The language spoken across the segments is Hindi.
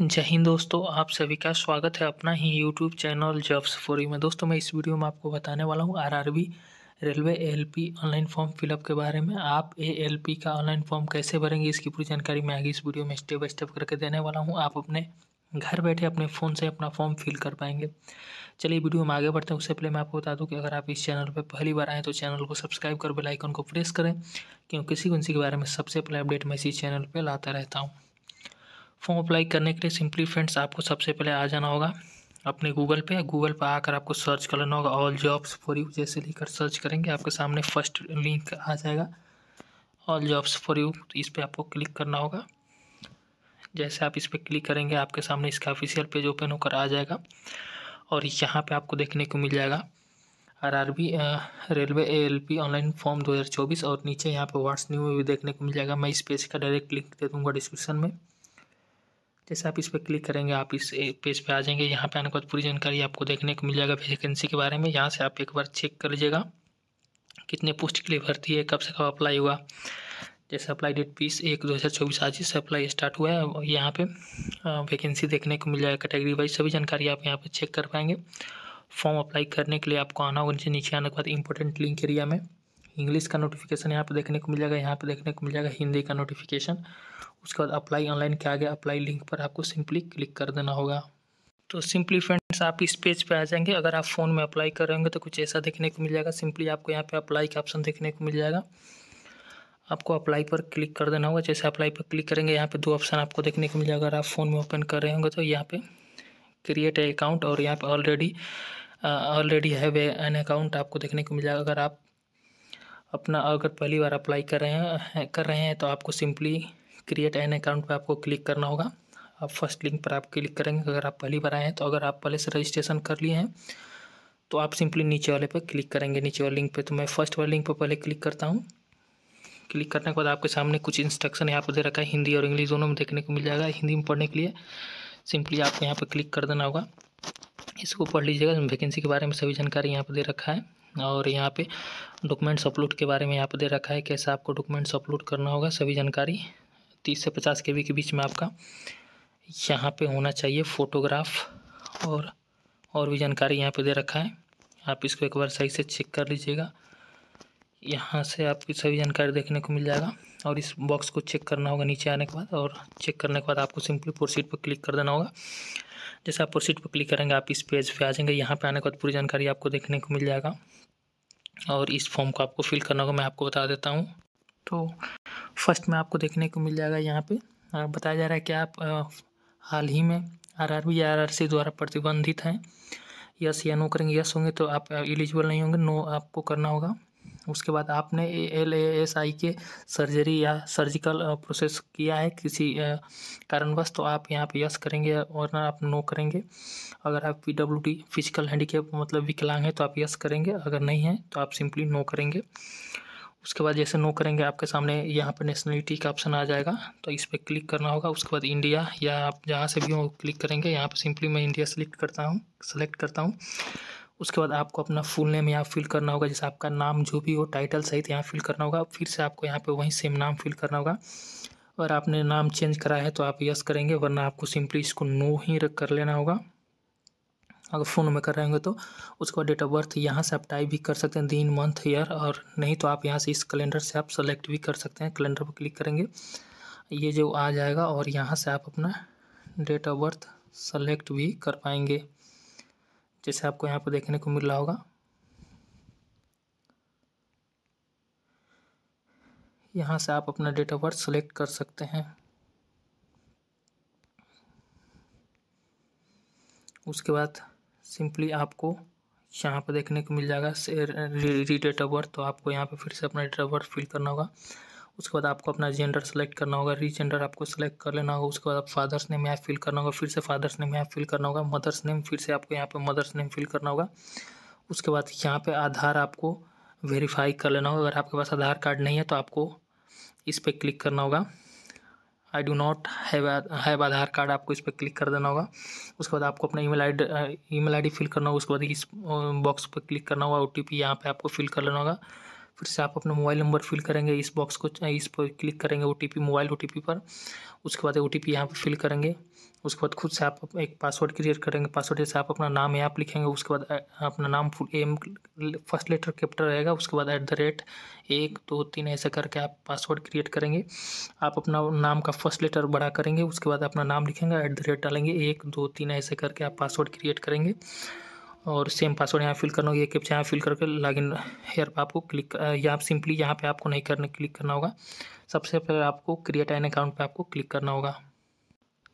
जय हिंद दोस्तों आप सभी का स्वागत है अपना ही YouTube channel jobs for you में दोस्तों मैं इस वीडियो में आपको बताने वाला हूँ RRB railway LP online form fill up के बारे में आप एएलपी का ऑनलाइन फॉर्म कैसे भरेंगे इसकी पूरी जानकारी मैं आगे इस वीडियो में स्टेप बाय स्टेप करके देने वाला हूँ आप अपने घर बैठे अपने फ़ोन से अपना फॉर्म फिल कर पाएंगे चलिए वीडियो में आगे बढ़ते हैं उससे पहले मैं आपको बता दूं कि अगर आप इस चैनल पर पहली बार आएँ तो चैनल को सब्सक्राइब कर बेल आइकन को प्रेस करें क्योंकि किसी किसी के बारे में सबसे पहले अपडेट मैं इसी चैनल पर लाता रहता हूँ फॉर्म अप्लाई करने के लिए सिंपली फ्रेंड्स आपको सबसे पहले आ जाना होगा अपने गूगल पे गूगल पर आकर आपको सर्च कर लेना होगा ऑल जॉब्स फॉर यू जैसे लिखकर सर्च करेंगे आपके सामने फर्स्ट लिंक आ जाएगा ऑल जॉब्स फॉर यू तो इस पर आपको क्लिक करना होगा जैसे आप इस पर क्लिक करेंगे आपके सामने इसका ऑफिशियल पेज ओपन होकर आ जाएगा और यहाँ पे आपको देखने को मिल जाएगा RRB railway ALP online form 2024 और नीचे यहाँ पे व्हाट्स न्यू में भी देखने को मिल जाएगा मैं इस पेज का डायरेक्ट लिंक दे दूँगा डिस्क्रिप्शन में जैसे आप इस पर क्लिक करेंगे आप इस पेज पे आ जाएंगे यहाँ पे आने के बाद पूरी जानकारी आपको देखने को मिल जाएगा वैकेंसी के बारे में यहाँ से आप एक बार चेक कर लीजिएगा कितने पोस्ट के लिए भर्ती है कब से कब अप्लाई हुआ जैसे अप्लाई डेट बीस एक दो हज़ार चौबीस आज ही से अप्लाई स्टार्ट हुआ है यहाँ पे वैकेंसी देखने को मिल जाएगा कैटेगरी वाइज सभी जानकारी आप यहाँ पर चेक कर पाएंगे फॉर्म अप्लाई करने के लिए आपको आना होगा नीचे आने के बाद इंपॉर्टेंट लिंक एरिया में इंग्लिश का नोटिफिकेशन यहाँ पे देखने को मिल जाएगा यहाँ पे देखने को मिल जाएगा हिंदी का नोटिफिकेशन उसके बाद अप्लाई ऑनलाइन क्या गया अप्लाई लिंक पर आपको सिंपली क्लिक कर देना होगा तो सिंपली फ्रेंड्स आप इस पेज पे आ जाएंगे अगर आप फ़ोन में अप्लाई कर रहे होंगे तो कुछ ऐसा देखने को मिल जाएगा सिंपली आपको यहाँ पे अप्लाई का ऑप्शन देखने को मिल जाएगा आपको अप्लाई पर क्लिक कर देना होगा जैसे अप्लाई पर क्लिक करेंगे यहाँ पे दो ऑप्शन आपको देखने को मिल जाएगा अगर आप फ़ोन में ओपन कर रहे होंगे तो यहाँ पर क्रिएट अकाउंट और यहाँ पर already already have an account आपको देखने को मिल जाएगा अगर आप अपना अगर पहली बार अप्लाई कर रहे हैं कर रहे हैं तो आपको सिंपली क्रिएट एन अकाउंट पर आपको क्लिक करना होगा आप फर्स्ट लिंक पर आप क्लिक करेंगे अगर आप पहली बार आए हैं तो अगर आप पहले से रजिस्ट्रेशन कर लिए हैं तो आप सिंपली नीचे वाले पर क्लिक करेंगे नीचे वाले लिंक पर तो मैं फर्स्ट वाले लिंक पर पहले क्लिक करता हूँ क्लिक करने के बाद आपके सामने कुछ इंस्ट्रक्शन यहाँ पर दे रखा है हिंदी और इंग्लिश दोनों में देखने को मिल जाएगा हिंदी में पढ़ने के लिए सिंपली आपको यहाँ पर क्लिक कर देना होगा इसको पढ़ लीजिएगा वैकेंसी के बारे में सभी जानकारी यहाँ पर दे रखा है और यहाँ पे डॉक्यूमेंट्स अपलोड के बारे में यहाँ पे दे रखा है कैसे आपको डॉक्यूमेंट्स अपलोड करना होगा सभी जानकारी तीस से पचास के के बीच में आपका यहाँ पे होना चाहिए फ़ोटोग्राफ और और भी जानकारी यहाँ पे दे रखा है आप इसको एक बार सही से चेक कर लीजिएगा यहाँ से आपकी सभी जानकारी देखने को मिल जाएगा और इस बॉक्स को चेक करना होगा नीचे आने के बाद और चेक करने के बाद आपको सिंपली प्रोसीड पर क्लिक कर देना होगा जैसे आप प्रोसीड पर क्लिक करेंगे आप इस पेज पे आ जाएंगे यहाँ पे आने के बाद पूरी जानकारी आपको देखने को मिल जाएगा और इस फॉर्म को आपको फिल करना होगा मैं आपको बता देता हूँ तो फर्स्ट में आपको देखने को मिल जाएगा यहाँ पे बताया जा रहा है कि आप हाल ही में R R B R R C द्वारा प्रतिबंधित हैं यस या नो करेंगे यस होंगे तो आप एलिजिबल नहीं होंगे नो आपको करना होगा उसके बाद आपने एल ए एस आई के सर्जरी या सर्जिकल प्रोसेस किया है किसी कारणवश तो आप यहाँ पे यस करेंगे और ना आप नो करेंगे अगर आप P W D physical handicap मतलब विकलांग है तो आप यस करेंगे अगर नहीं है तो आप सिंपली नो करेंगे उसके बाद जैसे नो करेंगे आपके सामने यहाँ पर नेशनलिटी का ऑप्शन आ जाएगा तो इस पर क्लिक करना होगा उसके बाद इंडिया या आप जहाँ से भी हो क्लिक करेंगे यहाँ पर सिंपली मैं इंडिया सेलेक्ट करता हूँ सेलेक्ट करता हूँ उसके बाद आपको अपना फुल नेम यहाँ फिल करना होगा जैसे आपका नाम जो भी हो टाइटल सहित यहाँ फिल करना होगा फिर से आपको यहाँ पे वहीं सेम नाम फिल करना होगा अगर आपने नाम चेंज करा है तो आप यस करेंगे वरना आपको सिंपली इसको नो ही रख कर लेना होगा अगर फ़ोन में कर रहे होंगे तो उसके बाद डेट ऑफ बर्थ यहाँ से आप टाइप भी कर सकते हैं दिन मंथ ईयर और नहीं तो आप यहाँ से इस कैलेंडर से आप सेलेक्ट भी कर सकते हैं कैलेंडर पर क्लिक करेंगे ये जो आ जाएगा और यहाँ से आप अपना डेट ऑफ बर्थ सेलेक्ट भी कर पाएंगे जैसे आपको यहाँ पर देखने को मिल रहा होगा यहाँ से आप अपना डेट ऑफ बर्थ सेलेक्ट कर सकते हैं उसके बाद सिंपली आपको यहाँ पर देखने को मिल जाएगा डेट ऑफ बर्थ तो आपको यहाँ पर फिर से अपना डेट ऑफ बर्थ फिल करना होगा उसके बाद आपको अपना जेंडर सेलेक्ट करना होगा रीजेंडर आपको सेलेक्ट कर लेना होगा उसके बाद आप फादर्स नेम यहाँ फिल करना होगा फिर से फादर्स नेम यहाँ फिल करना होगा मदर्स नेम फिर से आपको यहाँ पर मदर्स नेम फिल करना होगा उसके बाद यहाँ पर आधार आपको वेरीफाई कर लेना होगा अगर आपके पास आधार कार्ड नहीं है तो आपको इस पर क्लिक करना होगा I do not have Aadhaar card आपको इस पर क्लिक कर देना होगा उसके बाद आपको अपना email I email ID fill करना होगा उसके बाद इस बॉक्स पर क्लिक करना होगा ओ टी पी यहाँ पर आपको फिल कर लेना होगा फिर से आप अपना मोबाइल नंबर फिल करेंगे इस बॉक्स को इस पर क्लिक करेंगे ओ मोबाइल ओ पर उसके बाद ओ टी पी यहाँ पर फिल करेंगे उसके बाद खुद से आप एक पासवर्ड क्रिएट करेंगे पासवर्ड जैसे आप अपना नाम यहाँ पर लिखेंगे उसके बाद अपना नाम full M first letter capital रहेगा उसके बाद एट द रेट एक दो तीन ऐसा करके आप पासवर्ड क्रिएट करेंगे आप अपना नाम का फर्स्ट लेटर बड़ा करेंगे उसके बाद अपना नाम लिखेंगे एट द रेट डालेंगे एक दो तीन ऐसे करके आप पासवर्ड क्रिएट करेंगे और सेम पासवर्ड यहाँ फिल करना होगा ये कैप्चा यहाँ फिल करके लॉग इन हेयर पर आपको क्लिक यहाँ सिंपली यहाँ पे आपको नहीं करने क्लिक करना होगा सबसे पहले आपको क्रिएट एन अकाउंट पे आपको क्लिक करना होगा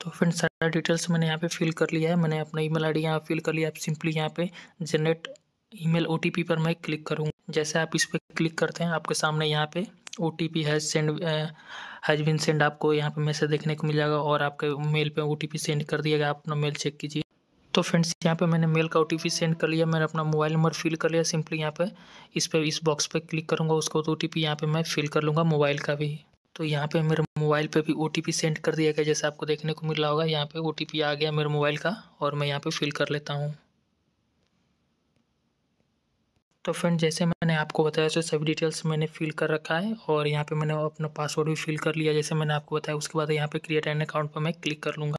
तो फ्रेंड सारा डिटेल्स मैंने यहाँ पे फिल कर लिया है मैंने अपना ईमेल आईडी यहाँ फिल कर लिया आप सिंपली यहाँ पे जनरेट ईमेल ओटीपी पर मैं क्लिक करूँगा जैसे आप इस पर क्लिक करते हैं आपके सामने यहाँ पे O T P has send has been send आपको यहाँ पे मैसेज देखने को मिल जाएगा और आपके मेल पे ओ टी पी सेंड कर दिया गया आप अपना मेल चेक कीजिए तो फ्रेंड्स यहाँ पे मैंने मेल का ओ सेंड कर लिया मैंने अपना मोबाइल नंबर फिल कर लिया सिंपली यहाँ पे इस पर इस बॉक्स पे क्लिक करूँगा उसको ओ टी पी यहाँ पर मैं फिल कर लूँगा मोबाइल का भी तो यहाँ पे मेरे मोबाइल पे भी ओ सेंड कर दिया गया जैसे आपको देखने को मिल रहा होगा यहाँ पे ओ आ गया मेरे मोबाइल का और मैं यहाँ पे फिल कर लेता हूँ तो फ्रेंड जैसे मैंने आपको बताया तो सभी डिटेल्स मैंने फिल कर रखा है और यहाँ पर मैंने अपना पासवर्ड भी फिल कर लिया जैसे मैंने आपको बताया उसके बाद यहाँ पे क्रिएट एंड अकाउंट पर मैं क्लिक कर लूँगा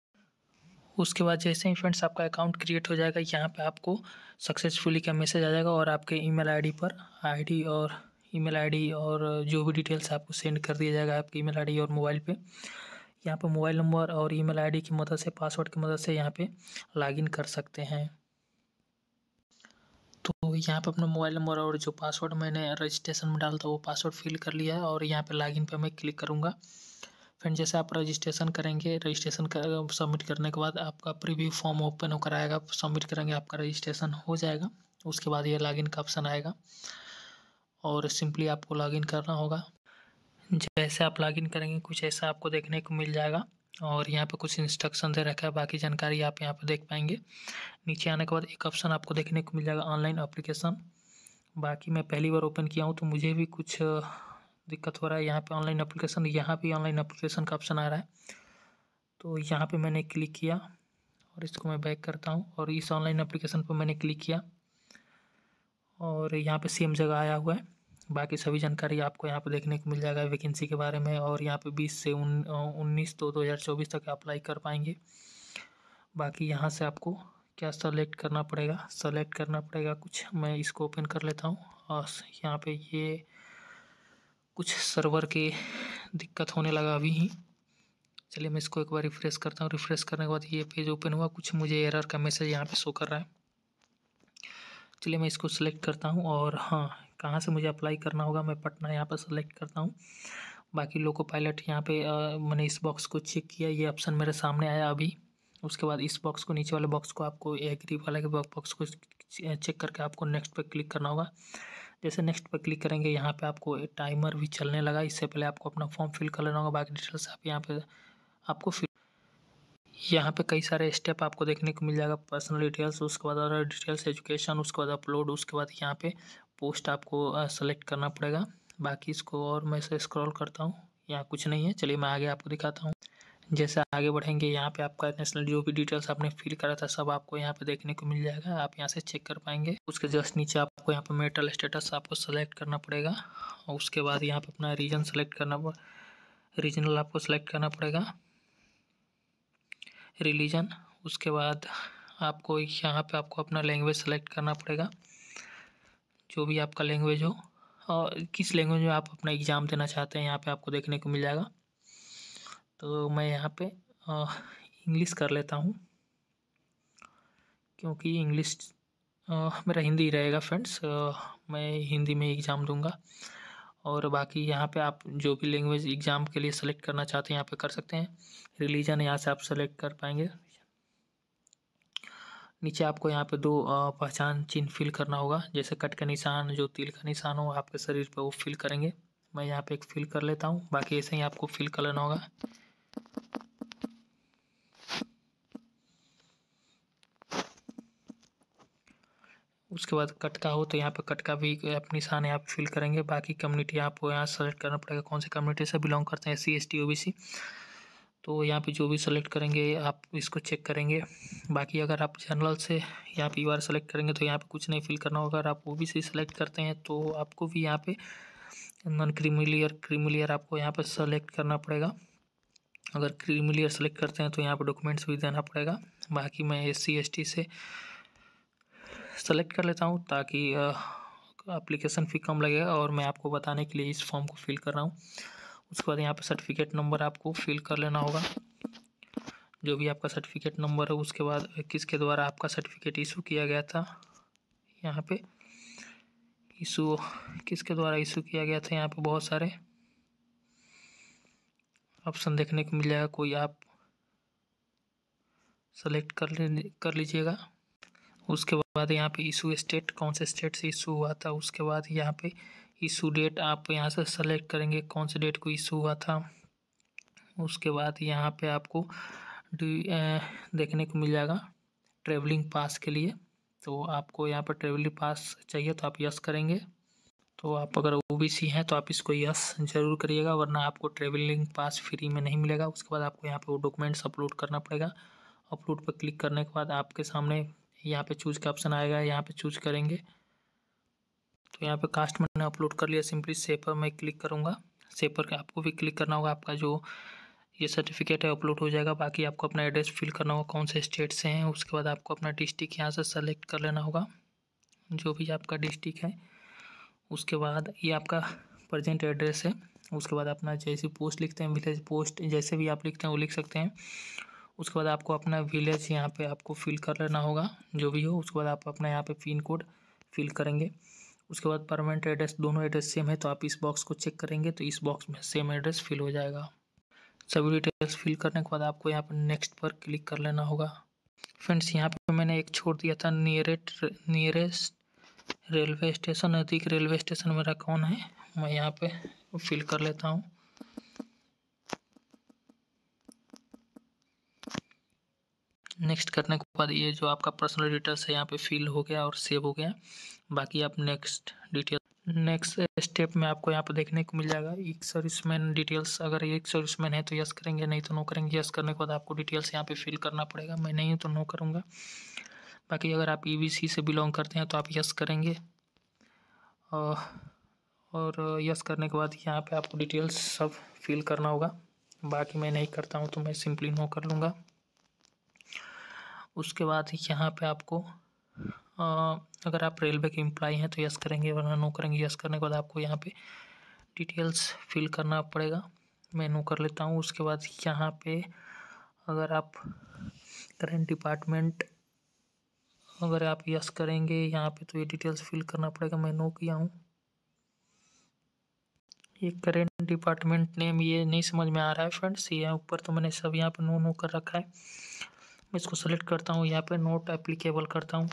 उसके बाद जैसे ही फ्रेंड्स आपका अकाउंट क्रिएट हो जाएगा यहाँ पे आपको सक्सेसफुली का मैसेज आ जाएगा और आपके ईमेल आईडी पर आईडी और ईमेल आईडी और जो भी डिटेल्स आपको सेंड कर दिया जाएगा आपके ईमेल आईडी और मोबाइल पे यहाँ पे मोबाइल नंबर और ईमेल आईडी की मदद से पासवर्ड की मदद से यहाँ पर लॉगिन कर सकते हैं तो यहाँ पर अपना मोबाइल नंबर और जो पासवर्ड मैंने रजिस्ट्रेशन में डाला था वो पासवर्ड फिल कर लिया है और यहाँ पर लॉगिन पर मैं क्लिक करूँगा फ्रेंड जैसे आप रजिस्ट्रेशन करेंगे रजिस्ट्रेशन कर सबमिट करने के बाद आपका प्रीव्यू फॉर्म ओपन होकर आएगा सबमिट करेंगे आपका रजिस्ट्रेशन हो जाएगा उसके बाद ये लॉगिन का ऑप्शन आएगा और सिंपली आपको लॉगिन करना होगा जैसे आप लॉगिन करेंगे कुछ ऐसा आपको देखने को मिल जाएगा और यहाँ पर कुछ इंस्ट्रक्शन दे रखा है बाकी जानकारी आप यहाँ पर देख पाएंगे नीचे आने के बाद एक ऑप्शन आपको देखने को मिल जाएगा ऑनलाइन अप्लीकेशन बाकी मैं पहली बार ओपन किया हूँ तो मुझे भी कुछ दिक्कत हो रहा है यहाँ पे ऑनलाइन अप्लीकेशन यहाँ भी ऑनलाइन अप्लीकेशन का ऑप्शन आ रहा है तो यहाँ पे मैंने क्लिक किया और इसको मैं बैक करता हूँ और इस ऑनलाइन अप्लीकेशन पर मैंने क्लिक किया और यहाँ पर सेम जगह आया हुआ है बाकी सभी जानकारी आपको यहाँ पर देखने को मिल जाएगा वैकेंसी के बारे में और यहाँ पर बीस से उन्नीस दो दो हज़ार चौबीस तक अप्लाई कर पाएंगे बाकी यहाँ से आपको क्या सेलेक्ट करना पड़ेगा सेलेक्ट करना पड़ेगा कुछ मैं इसको ओपन कर लेता हूँ और यहाँ पे ये कुछ सर्वर के दिक्कत होने लगा अभी ही चलिए मैं इसको एक बार रिफ़्रेश करता हूँ रिफ़्रेश करने के बाद ये पेज ओपन हुआ कुछ मुझे एरर का मैसेज यहाँ पे शो कर रहा है चलिए मैं इसको सिलेक्ट करता हूँ और हाँ कहाँ से मुझे अप्लाई करना होगा मैं पटना यहाँ पर सेलेक्ट करता हूँ बाकी लोको पायलट यहाँ पे आ, मैंने इस बॉक्स को चेक किया ये ऑप्शन मेरे सामने आया अभी उसके बाद इस बॉक्स को नीचे वाले बॉक्स को आपको एग्री वाले के बॉक्स को चेक करके आपको नेक्स्ट पर क्लिक करना होगा जैसे नेक्स्ट पर क्लिक करेंगे यहाँ पे आपको टाइमर भी चलने लगा इससे पहले आपको अपना फॉर्म फिल कर लेना होगा बाकी डिटेल्स आप यहाँ पे आपको फिल यहाँ पे कई सारे स्टेप आपको देखने को मिल जाएगा पर्सनल डिटेल्स उसके बाद और डिटेल्स एजुकेशन उसके बाद अपलोड उसके बाद यहाँ पर पोस्ट आपको सेलेक्ट करना पड़ेगा बाकी इसको और मैं इसे स्क्रॉल करता हूँ यहाँ कुछ नहीं है चलिए मैं आगे आपको दिखाता हूँ जैसे आगे बढ़ेंगे यहाँ पे आपका नेशनल जो भी डिटेल्स आपने फिल करा था सब आपको यहाँ पे देखने को मिल जाएगा आप यहाँ से चेक कर पाएंगे उसके जस्ट नीचे आपको यहाँ पे मेटल स्टेटस आपको सेलेक्ट करना पड़ेगा और उसके बाद यहाँ पे अपना रीजन सेलेक्ट करना रीजनल आपको सेलेक्ट करना पड़ेगा रिलीजन उसके बाद आपको यहाँ पर आपको अपना लैंग्वेज सेलेक्ट करना पड़ेगा जो भी आपका लैंग्वेज हो और किस लैंग्वेज में आप अपना एग्ज़ाम देना चाहते हैं यहाँ पर आपको देखने को मिल जाएगा तो मैं यहाँ पे इंग्लिश कर लेता हूँ क्योंकि इंग्लिश मेरा हिंदी रहेगा फ्रेंड्स मैं हिंदी में एग्ज़ाम दूंगा और बाकी यहाँ पे आप जो भी लैंग्वेज एग्ज़ाम के लिए सेलेक्ट करना चाहते हैं यहाँ पे कर सकते हैं रिलीजन यहाँ से आप सेलेक्ट कर पाएंगे नीचे आपको यहाँ पे दो पहचान चिन्ह फिल करना होगा जैसे कट का निशान जो तिल का निशान हो आपके शरीर पर वो फिल करेंगे मैं यहाँ पे एक फिल कर लेता हूँ बाकी ऐसे ही आपको फिल कर लेना होगा उसके बाद कट का हो तो यहाँ पर कट का भी आप निशान यहाँ पर फिल करेंगे बाकी कम्युनिटी आपको यहाँ सेलेक्ट करना पड़ेगा कौन से कम्युनिटी से बिलोंग करते हैं S C S T O B C तो यहाँ पे जो भी सेलेक्ट करेंगे आप इसको चेक करेंगे बाकी अगर आप जनरल से यहाँ पे यू सेलेक्ट करेंगे तो यहाँ पे कुछ नहीं फिल करना होगा अगर आप ओ बी सी सेलेक्ट करते हैं तो आपको भी यहाँ पे नॉन क्रीमिलियर क्रीमिलियर आपको यहाँ पे सेलेक्ट करना पड़ेगा अगर क्रीमिलियर सेलेक्ट करते हैं तो यहाँ पर डॉक्यूमेंट्स भी देना पड़ेगा बाकी मैं एस सी एस टी से सेलेक्ट कर लेता हूँ ताकि अप्लीकेशन फ़ी कम लगे और मैं आपको बताने के लिए इस फॉर्म को फिल कर रहा हूँ उसके बाद यहाँ पर सर्टिफिकेट नंबर आपको फिल कर लेना होगा जो भी आपका सर्टिफिकेट नंबर है उसके बाद किसके द्वारा आपका सर्टिफिकेट इशू किया गया था यहाँ पे इशू किसके द्वारा इशू किया गया था यहाँ पे बहुत सारे ऑप्शन देखने को मिल जाएगा कोई आप सेलेक्ट कर ले कर लीजिएगा उसके बाद यहाँ पे इशू स्टेट कौन से स्टेट से इशू हुआ था उसके बाद यहाँ पे इशू डेट आप यहाँ से सेलेक्ट करेंगे कौन से डेट को इशू हुआ था उसके बाद यहाँ पे आपको देखने को मिल जाएगा ट्रेवलिंग पास के लिए तो आपको यहाँ पर ट्रेवलिंग पास चाहिए तो आप यस करेंगे तो आप अगर ओ हैं तो आप इसको यस ज़रूर करिएगा वरना आपको ट्रेवलिंग पास फ्री में नहीं मिलेगा उसके बाद आपको यहाँ पे वो डॉक्यूमेंट्स अपलोड करना पड़ेगा अपलोड पर क्लिक करने के बाद आपके सामने यहाँ पे चूज का ऑप्शन आएगा यहाँ पे चूज करेंगे तो यहाँ पे कास्ट मैंने अपलोड कर लिया सिंपली सेपर पर मैं क्लिक करूँगा सेपर पर आपको भी क्लिक करना होगा आपका जो ये सर्टिफिकेट है अपलोड हो जाएगा बाकी आपको अपना एड्रेस फिल करना होगा कौन से स्टेट से हैं उसके बाद आपको अपना डिस्ट्रिक्ट यहाँ से सेलेक्ट कर लेना होगा जो भी आपका डिस्ट्रिक्ट है उसके बाद ये आपका प्रजेंट एड्रेस है उसके बाद अपना जैसे पोस्ट लिखते हैं विलेज पोस्ट जैसे भी आप लिखते हैं वो लिख सकते हैं उसके बाद आपको अपना विलेज यहाँ पे आपको फिल कर लेना होगा जो भी हो उसके बाद आप अपना यहाँ पे पिन कोड फिल करेंगे उसके बाद परमानेंट एड्रेस दोनों एड्रेस सेम है तो आप इस बॉक्स को चेक करेंगे तो इस बॉक्स में सेम एड्रेस फिल हो जाएगा सभी डिटेल्स फिल करने के बाद आपको यहाँ पर नेक्स्ट पर क्लिक कर लेना होगा फ्रेंड्स यहाँ पर मैंने एक छोड़ दिया था नियरेस्ट नियरेस्ट रेलवे स्टेशन अधिक रेलवे स्टेशन मेरा कौन है मैं यहाँ पर फिल कर लेता हूँ नेक्स्ट करने के बाद ये जो आपका पर्सनल डिटेल्स है यहाँ पे फिल हो गया और सेव हो गया बाकी आप नेक्स्ट डिटेल नेक्स्ट स्टेप में आपको यहाँ पर देखने को मिल जाएगा एक सर्विसमैन डिटेल्स अगर एक सर्विसमैन है तो यस करेंगे नहीं तो नो करेंगे यस करने के बाद आपको डिटेल्स यहाँ पे फिल करना पड़ेगा मैं नहीं हूँ तो नो करूँगा बाकी अगर आप ई e से बिलोंग करते हैं तो आप यस करेंगे और यस करने के बाद यहाँ पर आपको डिटेल्स सब फिल करना होगा बाकी मैं नहीं करता हूँ तो मैं सिंपली नो कर लूँगा उसके बाद यहाँ पे आपको अगर आप रेलवे के एम्प्लाई हैं तो यस करेंगे वरना नो करेंगे यस करने के बाद आपको यहाँ पे डिटेल्स फिल करना पड़ेगा मैं नो कर लेता हूँ उसके बाद यहाँ पे अगर आप करेंट डिपार्टमेंट अगर आप यस करेंगे यहाँ पे तो ये डिटेल्स फिल करना पड़ेगा मैं नो किया हूँ ये करेंट डिपार्टमेंट नेम ये नहीं समझ में आ रहा है फ्रेंड्स ये ऊपर तो मैंने सब यहाँ पर नो नो कर रखा है मैं इसको सेलेक्ट करता हूँ यहाँ पे नोट एप्लीकेबल करता हूँ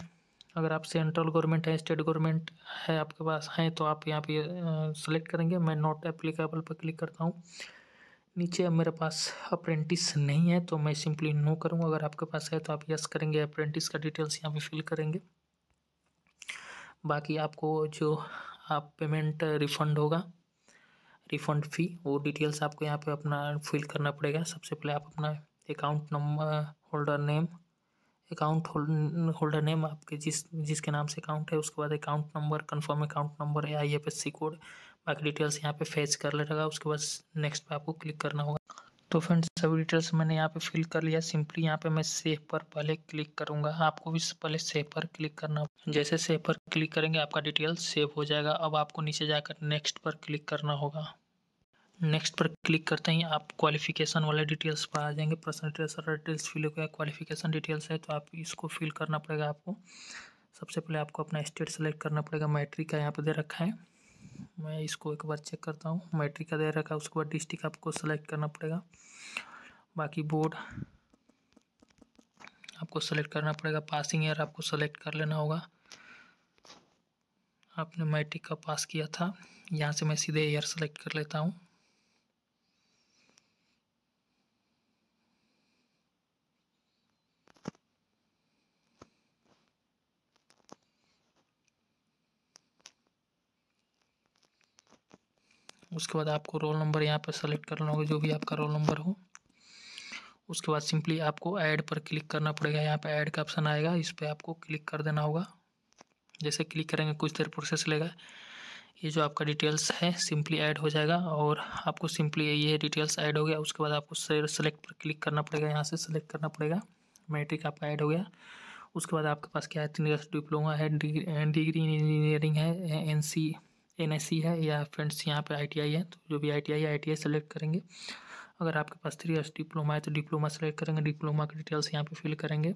अगर आप सेंट्रल गवर्नमेंट है स्टेट गवर्नमेंट है आपके पास हैं तो आप यहाँ पे सेलेक्ट करेंगे मैं नोट एप्लीकेबल पर क्लिक करता हूँ नीचे अब मेरे पास अप्रेंटिस नहीं है तो मैं सिंपली नो करूँगा अगर आपके पास है तो आप यस करेंगे अप्रेंटिस का डिटेल्स यहाँ पर फिल करेंगे बाकी आपको जो आप पेमेंट रिफ़ंड होगा रिफ़ंड फ़ी वो डिटेल्स आपको यहाँ पे अपना फिल करना पड़ेगा सबसे पहले आप अपना account number holder name account holder name आपके जिस जिसके नाम से अकाउंट है उसके बाद account number confirm account number है आई कोड बाकी डिटेल्स यहाँ पे फेच कर लेगा उसके बाद नेक्स्ट पे आपको क्लिक करना होगा तो फ्रेंड्स सभी डिटेल्स मैंने यहाँ पे फिल कर लिया सिंपली यहाँ पे मैं सेफ पर पहले क्लिक करूँगा आपको भी पहले सेव पर क्लिक करना जैसे सेफ पर क्लिक करेंगे आपका डिटेल सेव हो जाएगा अब आपको नीचे जाकर नेक्स्ट पर क्लिक करना होगा नेक्स्ट पर क्लिक करते हैं आप क्वालिफिकेशन वाले डिटेल्स पर आ जाएंगे पर्सनल और डिटेल्स फिल हो गया क्वालिफिकेशन डिटेल्स है तो आप इसको फिल करना पड़ेगा आपको सबसे पहले आपको अपना स्टेट सेलेक्ट करना पड़ेगा मैट्रिक का यहाँ पर दे रखा है मैं इसको एक बार चेक करता हूँ मैट्रिक का दे रखा है उसके बाद डिस्ट्रिक्ट आपको सेलेक्ट करना पड़ेगा बाकी बोर्ड आपको सेलेक्ट करना पड़ेगा पासिंग ईयर आपको सेलेक्ट कर लेना होगा आपने मैट्रिक का पास किया था यहाँ से मैं सीधे ईयर सेलेक्ट कर लेता हूँ उसके बाद आपको रोल नंबर यहाँ पर सेलेक्ट करना होगा जो भी आपका रोल नंबर हो उसके बाद सिंपली आपको ऐड पर क्लिक करना पड़ेगा यहाँ पर ऐड का ऑप्शन आएगा इस पर आपको क्लिक कर देना होगा जैसे क्लिक करेंगे कुछ देर प्रोसेस लेगा ये जो आपका डिटेल्स है सिंपली ऐड हो जाएगा और आपको सिंपली ये डिटेल्स ऐड हो गया उसके बाद आपको सेलेक्ट पर क्लिक करना पड़ेगा यहाँ से सेलेक्ट करना पड़ेगा मैट्रिक आपका ऐड हो गया उसके बाद आपके पास क्या है तीन डिप्लोमा है डिग्री इन इंजीनियरिंग है एन सी एन है या फ्रेंड्स यहाँ पे आई है तो जो भी आई टी आई सेलेक्ट करेंगे अगर आपके पास थ्री ईयर्स डिप्लोमा है तो डिप्लोमा सेलेक्ट करेंगे डिप्लोमा की डिटेल्स यहाँ पे फिल करेंगे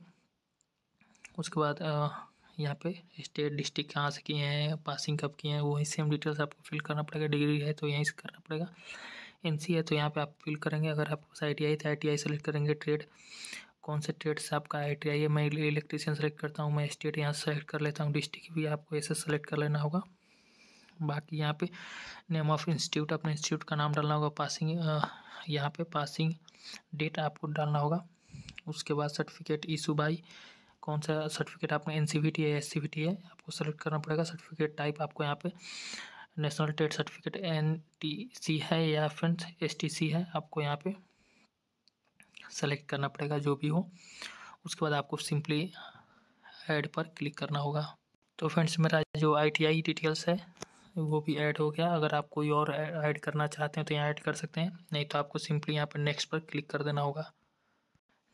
उसके बाद यहाँ पे स्टेट डिस्ट्रिक्ट कहाँ से किए हैं पासिंग कब किए हैं वही सेम डिटेल्स आपको फिल करना पड़ेगा डिग्री है तो यहीं से करना पड़ेगा एन है तो यहाँ पे आप फिल करेंगे अगर आपके पास आई टी तो आई टी सेलेक्ट करेंगे ट्रेड कौन से ट्रेड से आपका आई टी है मैं इलेक्ट्रीशियन सेलेक्ट करता हूँ मैं स्टेट यहाँ सेलेक्ट कर लेता हूँ डिस्ट्रिक्ट भी आपको ऐसे सेलेक्ट कर लेना होगा बाकी यहाँ पे नेम ऑफ इंस्टीट्यूट अपने इंस्टीट्यूट का नाम डालना होगा पासिंग यहाँ पे पासिंग डेट आपको डालना होगा उसके बाद सर्टिफिकेट इशू बाई कौन सा सर्टिफिकेट आपने एन है एस है आपको सेलेक्ट करना पड़ेगा सर्टिफिकेट टाइप आपको यहाँ पे national trade certificate N T C है या फ्रेंड्स एस टी सी है आपको यहाँ पे सेलेक्ट करना पड़ेगा जो भी हो उसके बाद आपको सिंपली ऐड पर क्लिक करना होगा तो फ्रेंड्स मेरा जो आई टी आई डिटेल्स है वो भी ऐड हो गया अगर आप कोई और ऐड करना चाहते हैं तो यहाँ ऐड कर सकते हैं नहीं तो आपको सिंपली यहाँ पर नेक्स्ट पर क्लिक कर देना होगा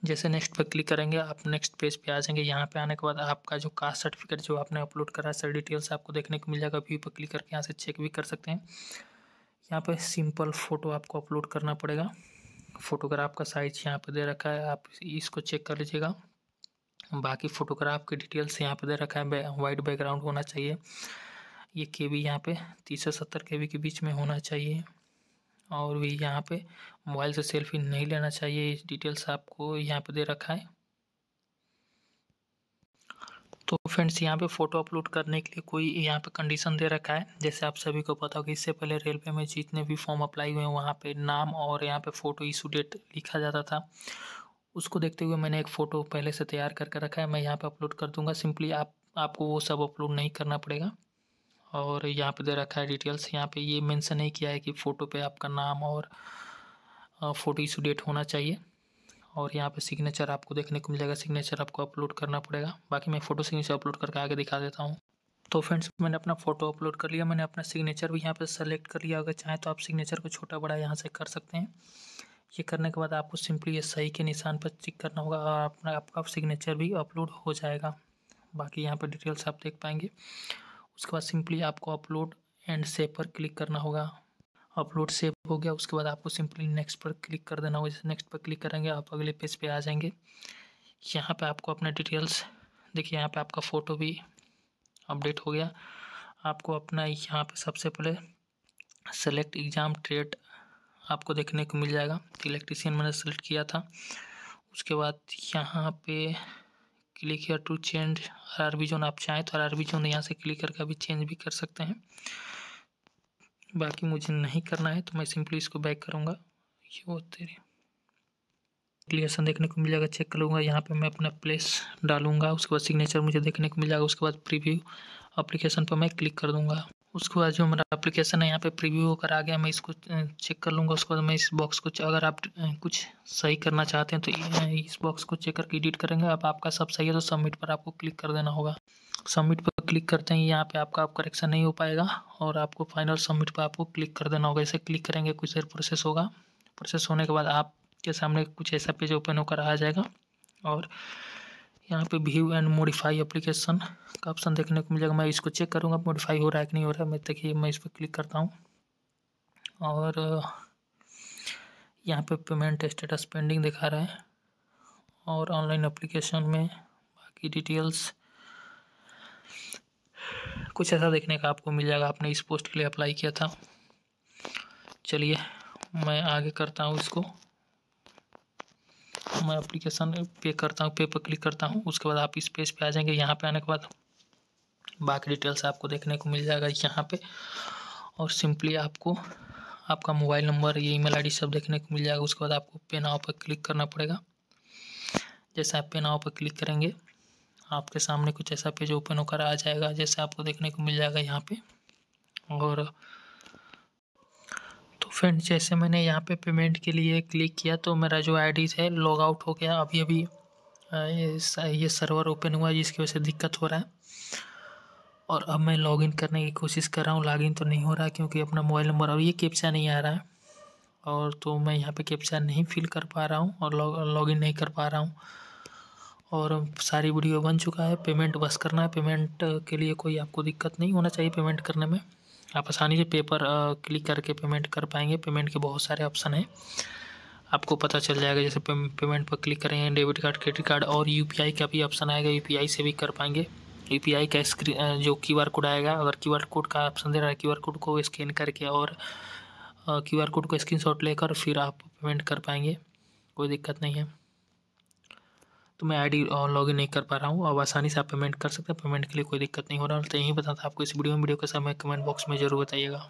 जैसे नेक्स्ट पर क्लिक करेंगे आप नेक्स्ट पेज पे आ जाएंगे यहाँ पे आने के बाद आपका जो कास्ट सर्टिफिकेट जो आपने अपलोड करा है सर डिटेल्स आपको देखने को मिल जाएगा व्यू पर क्लिक करके यहाँ से चेक भी कर सकते हैं यहाँ पर सिंपल फ़ोटो आपको अपलोड करना पड़ेगा फोटोग्राफ का साइज यहाँ पर दे रखा है आप इसको चेक कर लीजिएगा बाकी फ़ोटोग्राफ की डिटेल्स यहाँ पे दे रखा है वाइट बैकग्राउंड होना चाहिए ये के वी यहाँ पे तीस से सत्तर के वी के बीच में होना चाहिए और भी यहाँ पे मोबाइल से सेल्फी नहीं लेना चाहिए डिटेल्स आपको यहाँ पे दे रखा है तो फ्रेंड्स यहाँ पे फ़ोटो अपलोड करने के लिए कोई यहाँ पे कंडीशन दे रखा है जैसे आप सभी को पता होगा इससे पहले रेलवे में जितने भी फॉर्म अप्लाई हुए हैं वहाँ पे नाम और यहाँ पे फ़ोटो इशू डेट लिखा जाता था उसको देखते हुए मैंने एक फ़ोटो पहले से तैयार करके रखा है मैं यहाँ पे अपलोड कर दूँगा सिंपली आप आपको वो सब अपलोड नहीं करना पड़ेगा और यहाँ पे दे रखा है डिटेल्स यहाँ पे ये मेंशन नहीं किया है कि फ़ोटो पे आपका नाम और फ़ोटो इशू डेट होना चाहिए और यहाँ पे सिग्नेचर आपको देखने को मिलेगा सिग्नेचर आपको अपलोड करना पड़ेगा बाकी मैं फ़ोटो सिग्नेचर अपलोड करके आगे दिखा देता हूँ तो फ्रेंड्स मैंने अपना फ़ोटो अपलोड कर लिया मैंने अपना सिग्नेचर भी यहाँ पर सेलेक्ट कर लिया अगर चाहें तो आप सिग्नेचर को छोटा बड़ा यहाँ से कर सकते हैं ये करने के बाद आपको सिंपली ये सही के निशान पर चिक करना होगा और अपना आपका सिग्नेचर भी अपलोड हो जाएगा बाकी यहाँ पर डिटेल्स आप देख पाएंगे उसके बाद सिंपली आपको अपलोड एंड सेव पर क्लिक करना होगा अपलोड सेव हो गया उसके बाद आपको सिंपली नेक्स्ट पर क्लिक कर देना होगा जैसे नेक्स्ट पर क्लिक करेंगे आप अगले पेज पे आ जाएंगे यहाँ पे आपको अपना डिटेल्स देखिए यहाँ पे आपका फ़ोटो भी अपडेट हो गया आपको अपना यहाँ पे सबसे पहले सेलेक्ट एग्ज़ाम ट्रेड आपको देखने को मिल जाएगा इलेक्ट्रीशियन मैंने सेलेक्ट किया था उसके बाद यहाँ पर click here to change R R B zone आप चाहें तो आर आर बी जोन यहाँ से क्लिक करके अभी चेंज भी कर सकते हैं बाकी मुझे नहीं करना है तो मैं सिंपली इसको बैक करूँगा ये वो तेरे क्लियरसन देखने को मिल जाएगा चेक करूँगा यहाँ पे मैं अपना प्लेस डालूंगा उसके बाद सिग्नेचर मुझे देखने को मिल जाएगा उसके बाद प्रीव्यू एप्लीकेशन पर मैं क्लिक कर दूँगा उसके बाद जो हमारा एप्लीकेशन है यहाँ पे प्रीव्यू होकर आ गया मैं इसको चेक कर लूँगा उसके बाद मैं इस बॉक्स को अगर आप कुछ सही करना चाहते हैं तो इस बॉक्स को चेक करके एडिट करेंगे अब आपका सब सही है तो सबमिट पर आपको क्लिक कर देना होगा सबमिट पर क्लिक करते हैं यहाँ पे आपका आप करेक्शन नहीं हो पाएगा और आपको फाइनल सबमिट पर आपको क्लिक कर देना होगा ऐसे क्लिक करेंगे कुछ देर प्रोसेस होगा प्रोसेस होने के बाद आपके सामने कुछ ऐसा पेज ओपन होकर आ जाएगा और यहाँ पे व्यू एंड मॉडिफाई एप्लीकेशन का ऑप्शन देखने को मिलेगा मैं इसको चेक करूँगा मॉडिफाई हो रहा है कि नहीं हो रहा है मैं देखिए मैं इस पर क्लिक करता हूँ और यहाँ पे पेमेंट स्टेटस पेंडिंग दिखा रहा है और ऑनलाइन एप्लीकेशन में बाकी डिटेल्स कुछ ऐसा देखने का आपको मिल जाएगा आपने इस पोस्ट के लिए अप्लाई किया था चलिए मैं आगे करता हूँ इसको मैं अप्लीकेशन पे करता हूँ पे पर क्लिक करता हूँ उसके बाद आप इस पेज पे आ जाएंगे यहाँ पे आने के बाद बाकी डिटेल्स आपको देखने को मिल जाएगा यहाँ पे और सिंपली आपको आपका मोबाइल नंबर ये ईमेल आईडी सब देखने को मिल जाएगा उसके बाद आपको पे नाव पर क्लिक करना पड़ेगा जैसे आप पे नाव पर क्लिक करेंगे आपके सामने कुछ ऐसा पेज ओपन होकर आ जाएगा जैसे आपको देखने को मिल जाएगा यहाँ पे और फ्रेंड जैसे मैंने यहाँ पे पेमेंट के लिए क्लिक किया तो मेरा जो आई है लॉग आउट हो गया अभी अभी ये सर्वर ओपन हुआ जिसकी वजह से दिक्कत हो रहा है और अब मैं लॉगिन करने की कोशिश कर रहा हूँ लॉगिन तो नहीं हो रहा क्योंकि अपना मोबाइल नंबर और ये कैप्चा नहीं आ रहा है और तो मैं यहाँ पे कैप्चा नहीं फिल कर पा रहा हूँ और लॉगिन नहीं कर पा रहा हूँ और सारी वीडियो बन चुका है पेमेंट बस करना है पेमेंट के लिए कोई आपको दिक्कत नहीं होना चाहिए पेमेंट करने में आप आसानी से पेपर क्लिक करके पेमेंट कर पाएंगे पेमेंट के बहुत सारे ऑप्शन हैं आपको पता चल जाएगा जैसे पे, पेमेंट पर क्लिक करेंगे डेबिट कार्ड क्रेडिट कार्ड और यू का भी ऑप्शन आएगा यू से भी कर पाएंगे यू का स्क्रीन जो क्यू कोड आएगा अगर क्यू कोड का ऑप्शन दे रहा है क्यू कोड को स्कैन करके और क्यू कोड को स्क्रीन लेकर फिर आप पेमेंट कर पाएंगे कोई दिक्कत नहीं है तो मैं आईडी और लॉगिन नहीं कर पा रहा हूँ अब आसानी से आप पेमेंट कर सकते हैं पेमेंट के लिए कोई दिक्कत नहीं हो रहा है तो यही बताता आपको इस वीडियो में वीडियो के समय कमेंट बॉक्स में जरूर बताइएगा